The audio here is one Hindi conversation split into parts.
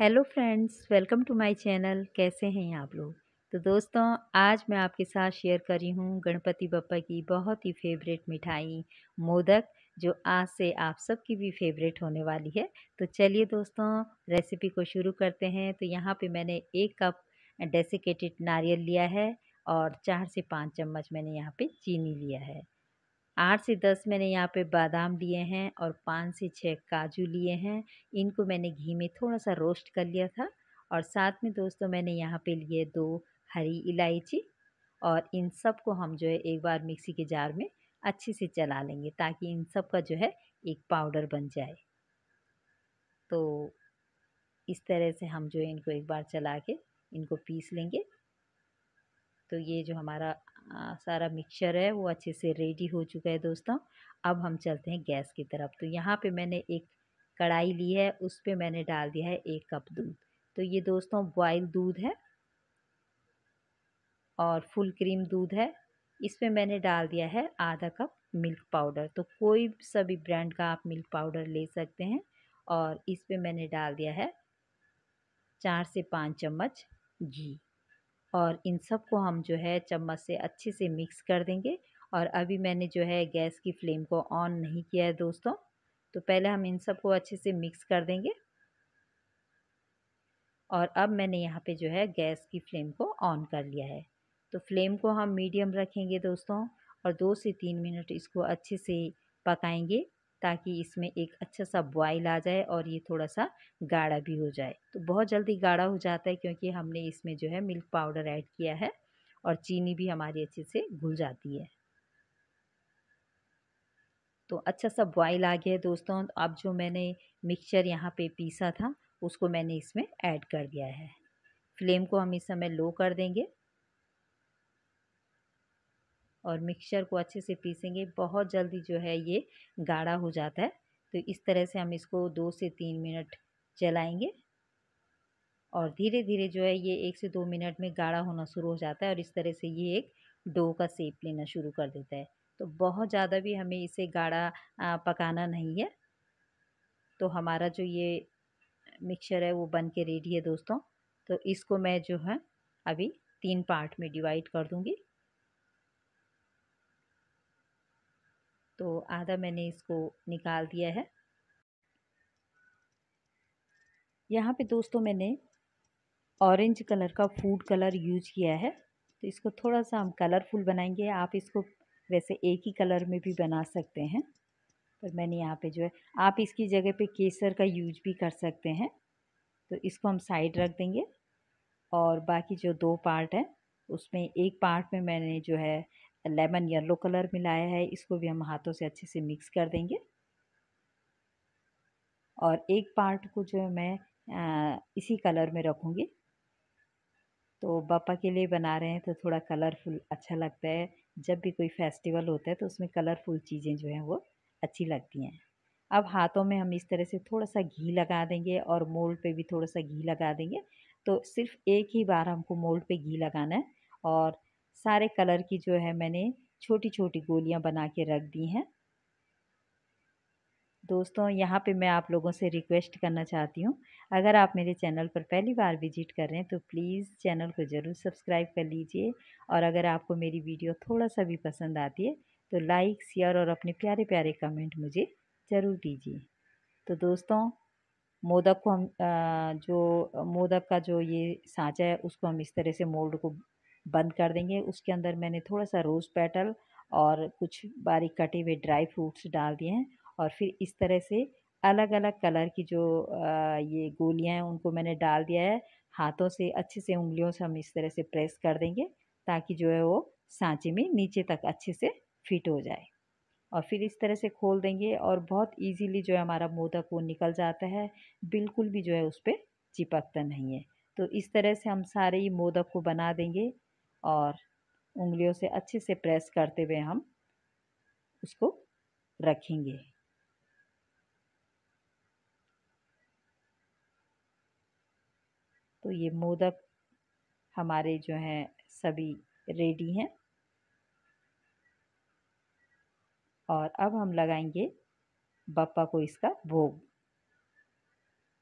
hello friends welcome to my channel कैसे हैं आप लोग तो दोस्तों आज मैं आपके साथ शेयर कर रही हूँ गणपति बप्पा की बहुत ही फेवरेट मिठाई मोदक जो आज से आप सबकी भी फेवरेट होने वाली है तो चलिए दोस्तों रेसिपी को शुरू करते हैं तो यहाँ पे मैंने एक कप डेसिकेटेड नारियल लिया है और चार से पाँच चम्मच मैंने यहाँ पर चीनी लिया है आठ से दस मैंने यहाँ पे बादाम लिए हैं और पाँच से छः काजू लिए हैं इनको मैंने घी में थोड़ा सा रोस्ट कर लिया था और साथ में दोस्तों मैंने यहाँ पे लिए दो हरी इलायची और इन सब को हम जो है एक बार मिक्सी के जार में अच्छे से चला लेंगे ताकि इन सब का जो है एक पाउडर बन जाए तो इस तरह से हम जो है इनको एक बार चला के इनको पीस लेंगे तो ये जो हमारा सारा मिक्सचर है वो अच्छे से रेडी हो चुका है दोस्तों अब हम चलते हैं गैस की तरफ तो यहाँ पे मैंने एक कढ़ाई ली है उस पर मैंने डाल दिया है एक कप दूध तो ये दोस्तों बॉयल दूध है और फुल क्रीम दूध है इस पर मैंने डाल दिया है आधा कप मिल्क पाउडर तो कोई सभी ब्रांड का आप मिल्क पाउडर ले सकते हैं और इस पर मैंने डाल दिया है चार से पाँच चम्मच घी और इन सब को हम जो है चम्मच से अच्छे से मिक्स कर देंगे और अभी मैंने जो है गैस की फ्लेम को ऑन नहीं किया है दोस्तों तो पहले हम इन सब को अच्छे से मिक्स कर देंगे और अब मैंने यहाँ पे जो है गैस की फ्लेम को ऑन कर लिया है तो फ्लेम को हम मीडियम रखेंगे दोस्तों और दो से तीन मिनट इसको अच्छे से पकाएंगे ताकि इसमें एक अच्छा सा बॉयल आ जाए और ये थोड़ा सा गाढ़ा भी हो जाए तो बहुत जल्दी गाढ़ा हो जाता है क्योंकि हमने इसमें जो है मिल्क पाउडर ऐड किया है और चीनी भी हमारी अच्छे से घुल जाती है तो अच्छा सा बॉयल आ गया है दोस्तों अब जो मैंने मिक्सचर यहाँ पे पीसा था उसको मैंने इसमें ऐड कर दिया है फ्लेम को हम इस समय लो कर देंगे और मिक्सचर को अच्छे से पीसेंगे बहुत जल्दी जो है ये गाढ़ा हो जाता है तो इस तरह से हम इसको दो से तीन मिनट जलाएंगे और धीरे धीरे जो है ये एक से दो मिनट में गाढ़ा होना शुरू हो जाता है और इस तरह से ये एक डो का सेप लेना शुरू कर देता है तो बहुत ज़्यादा भी हमें इसे गाढ़ा पकाना नहीं है तो हमारा जो ये मिक्सचर है वो बन के रेडी है दोस्तों तो इसको मैं जो है अभी तीन पार्ट में डिवाइड कर दूँगी तो आधा मैंने इसको निकाल दिया है यहाँ पे दोस्तों मैंने ऑरेंज कलर का फूड कलर यूज किया है तो इसको थोड़ा सा हम कलरफुल बनाएंगे आप इसको वैसे एक ही कलर में भी बना सकते हैं पर मैंने यहाँ पे जो है आप इसकी जगह पे केसर का यूज भी कर सकते हैं तो इसको हम साइड रख देंगे और बाकी जो दो पार्ट है उसमें एक पार्ट में मैंने जो है लेमन येलो कलर मिलाया है इसको भी हम हाथों से अच्छे से मिक्स कर देंगे और एक पार्ट को जो है मैं इसी कलर में रखूँगी तो पापा के लिए बना रहे हैं तो थोड़ा कलरफुल अच्छा लगता है जब भी कोई फेस्टिवल होता है तो उसमें कलरफुल चीज़ें जो हैं वो अच्छी लगती हैं अब हाथों में हम इस तरह से थोड़ा सा घी लगा देंगे और मोल्ड पे भी थोड़ा सा घी लगा देंगे तो सिर्फ एक ही बार हमको मोल्ड पे घी लगाना है और सारे कलर की जो है मैंने छोटी छोटी गोलियां बना के रख दी हैं दोस्तों यहाँ पे मैं आप लोगों से रिक्वेस्ट करना चाहती हूँ अगर आप मेरे चैनल पर पहली बार विजिट कर रहे हैं तो प्लीज़ चैनल को ज़रूर सब्सक्राइब कर लीजिए और अगर आपको मेरी वीडियो थोड़ा सा भी पसंद आती है तो लाइक शेयर और अपने प्यारे प्यारे कमेंट मुझे ज़रूर दीजिए तो दोस्तों मोदक को हम जो मोदक का जो ये साँचा है उसको हम इस तरह से मोल्ड को बंद कर देंगे उसके अंदर मैंने थोड़ा सा रोज़ पेटल और कुछ बारीक कटे हुए ड्राई फ्रूट्स डाल दिए हैं और फिर इस तरह से अलग अलग कलर की जो ये गोलियाँ हैं उनको मैंने डाल दिया है हाथों से अच्छे से उंगलियों से हम इस तरह से प्रेस कर देंगे ताकि जो है वो सांचे में नीचे तक अच्छे से फिट हो जाए और फिर इस तरह से खोल देंगे और बहुत इजीली जो है हमारा मोदक वो निकल जाता है बिल्कुल भी जो है उस पर चिपकता नहीं है तो इस तरह से हम सारे ही मोदक को बना देंगे और उंगलियों से अच्छे से प्रेस करते हुए हम उसको रखेंगे तो ये मोदक हमारे जो हैं सभी रेडी हैं और अब हम लगाएंगे बप्पा को इसका भोग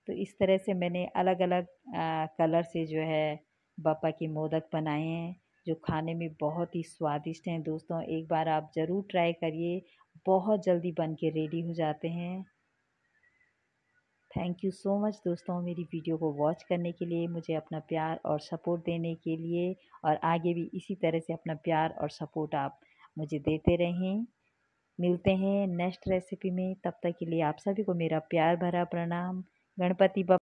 तो इस तरह से मैंने अलग अलग आ, कलर से जो है बप्पा के मोदक बनाए हैं जो खाने में बहुत ही स्वादिष्ट हैं दोस्तों एक बार आप ज़रूर ट्राई करिए बहुत जल्दी बन के रेडी हो जाते हैं थैंक यू सो मच दोस्तों मेरी वीडियो को वॉच करने के लिए मुझे अपना प्यार और सपोर्ट देने के लिए और आगे भी इसी तरह से अपना प्यार और सपोर्ट आप मुझे देते रहें मिलते हैं नेक्स्ट रेसिपी में तब तक के लिए आप सभी को मेरा प्यार भरा प्रणाम गणपति बप